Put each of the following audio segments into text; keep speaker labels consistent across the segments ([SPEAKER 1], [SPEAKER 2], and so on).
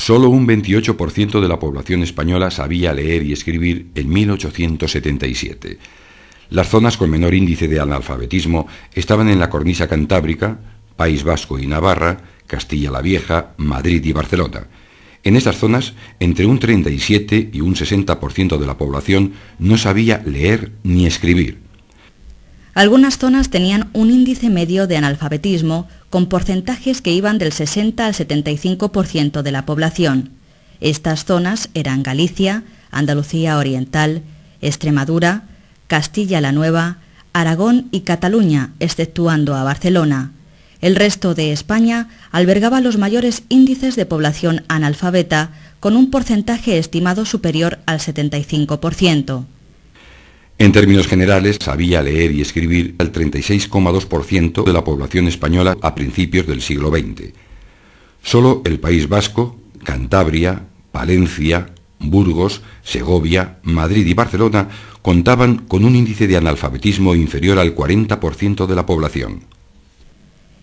[SPEAKER 1] Solo un 28% de la población española sabía leer y escribir en 1877. Las zonas con menor índice de analfabetismo estaban en la cornisa cantábrica, País Vasco y Navarra, Castilla la Vieja, Madrid y Barcelona. En estas zonas, entre un 37 y un 60% de la población no sabía leer ni escribir.
[SPEAKER 2] Algunas zonas tenían un índice medio de analfabetismo con porcentajes que iban del 60 al 75% de la población. Estas zonas eran Galicia, Andalucía Oriental, Extremadura, Castilla la Nueva, Aragón y Cataluña, exceptuando a Barcelona. El resto de España albergaba los mayores índices de población analfabeta, con un porcentaje estimado superior al 75%.
[SPEAKER 1] En términos generales, sabía leer y escribir al 36,2% de la población española a principios del siglo XX. Solo el País Vasco, Cantabria, Palencia, Burgos, Segovia, Madrid y Barcelona contaban con un índice de analfabetismo inferior al 40% de la población.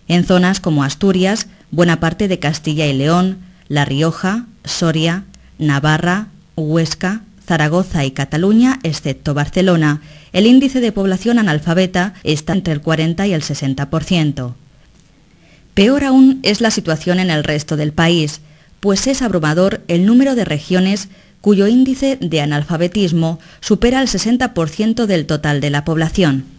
[SPEAKER 2] En zonas como Asturias, buena parte de Castilla y León, La Rioja, Soria, Navarra, Huesca, Zaragoza y Cataluña, excepto Barcelona. El índice de población analfabeta está entre el 40 y el 60%. Peor aún es la situación en el resto del país, pues es abrumador el número de regiones cuyo índice de analfabetismo supera el 60% del total de la población.